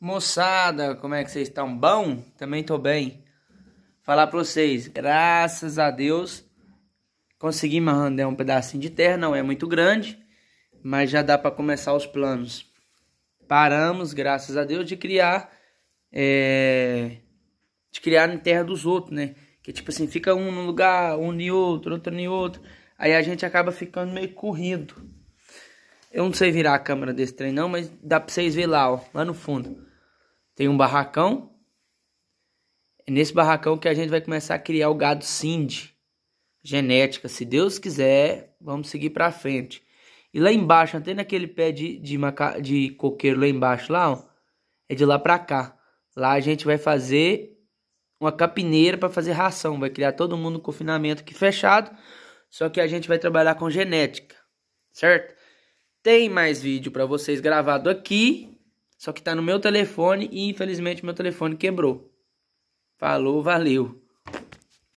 Moçada, como é que vocês estão? Bom? Também tô bem. Falar pra vocês, graças a Deus, conseguimos mandar um pedacinho de terra, não é muito grande, mas já dá para começar os planos. Paramos, graças a Deus, de criar, é, de criar em terra dos outros, né? Que tipo assim, fica um num lugar, um em outro, outro em outro, aí a gente acaba ficando meio corrido. Eu não sei virar a câmera desse trem não, mas dá pra vocês ver lá, ó, lá no fundo tem um barracão. É nesse barracão que a gente vai começar a criar o gado Cindy. Genética, se Deus quiser, vamos seguir para frente. E lá embaixo, até naquele pé de, de, maca... de coqueiro lá embaixo, lá, ó, é de lá para cá. Lá a gente vai fazer uma capineira para fazer ração. Vai criar todo mundo no confinamento aqui fechado. Só que a gente vai trabalhar com genética, certo? Tem mais vídeo para vocês gravado aqui. Só que tá no meu telefone e infelizmente meu telefone quebrou. Falou, valeu.